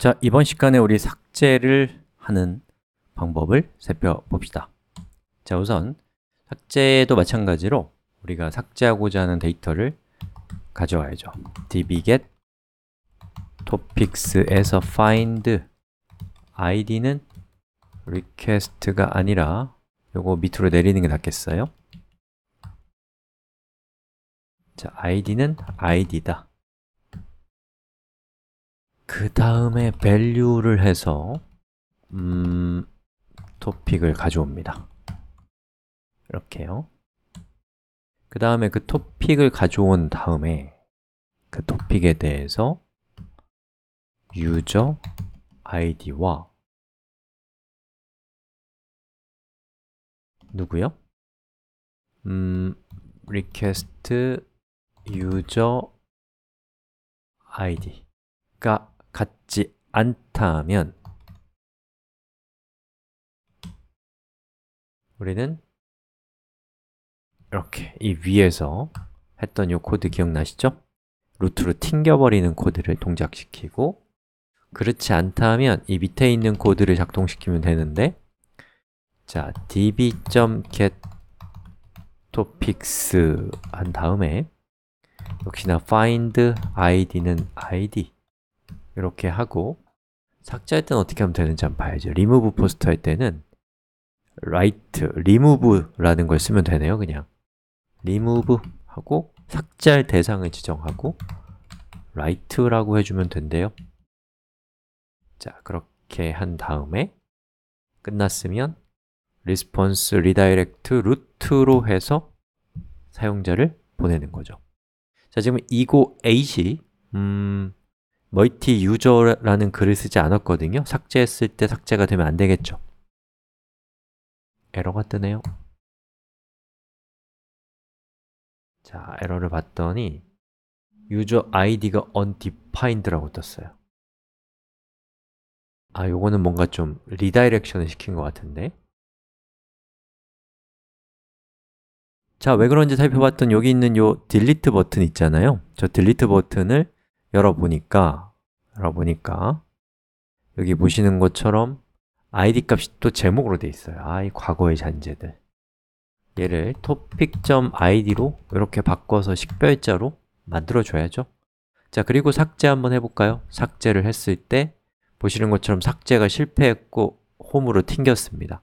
자, 이번 시간에 우리 삭제를 하는 방법을 살펴봅시다. 자, 우선 삭제도 마찬가지로 우리가 삭제하고자 하는 데이터를 가져와야죠. dbget topics에서 find id는 request가 아니라 요거 밑으로 내리는 게 낫겠어요? 자, id는 id다. 그 다음에 value를 해서 음, t o 을 가져옵니다 이렇게요 그 다음에 그 t o 을 가져온 다음에 그 t o 에 대해서 user id와 누구요? 음, request user id가 같지 않다면 우리는 이렇게 이 위에서 했던 이 코드 기억나시죠? 루트로 튕겨버리는 코드를 동작시키고 그렇지 않다면 이 밑에 있는 코드를 작동시키면 되는데 자, db.get topics 한 다음에 역시나 find id는 id 이렇게 하고 삭제할 때는 어떻게 하면 되는지 한번 봐야죠 remove post 할 때는 w r i t e remove라는 걸 쓰면 되네요 그냥 remove 하고 삭제할 대상을 지정하고 w r i t e 라고 해주면 된대요 자, 그렇게 한 다음에 끝났으면 response redirect root로 해서 사용자를 보내는 거죠 자, 지금 이고 8이 음, 멀티 유저라는 글을 쓰지 않았거든요. 삭제했을 때 삭제가 되면 안 되겠죠. 에러가 뜨네요. 자, 에러를 봤더니 유저 아이디가 undefined라고 떴어요. 아, 요거는 뭔가 좀 리다이렉션을 시킨 것 같은데 자, 왜 그런지 살펴봤던 여기 있는 요 delete 버튼 있잖아요 저 delete 버튼을 열어보니까 열어보니까 여기 보시는 것처럼 id 값이 또 제목으로 되어 있어요 아, 이 과거의 잔재들 얘를 topic.id로 이렇게 바꿔서 식별자로 만들어줘야죠 자, 그리고 삭제 한번 해볼까요? 삭제를 했을 때 보시는 것처럼 삭제가 실패했고 홈으로 튕겼습니다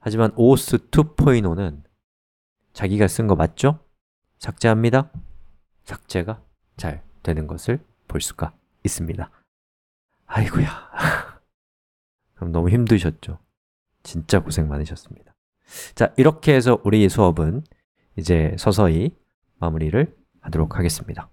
하지만 os 2.5는 자기가 쓴 거 맞죠? 삭제합니다 삭제가 잘 되는 것을 볼 수가 있습니다. 아이고야. 그럼 너무 힘드셨죠? 진짜 고생 많으셨습니다. 자, 이렇게 해서 우리 수업은 이제 서서히 마무리를 하도록 하겠습니다.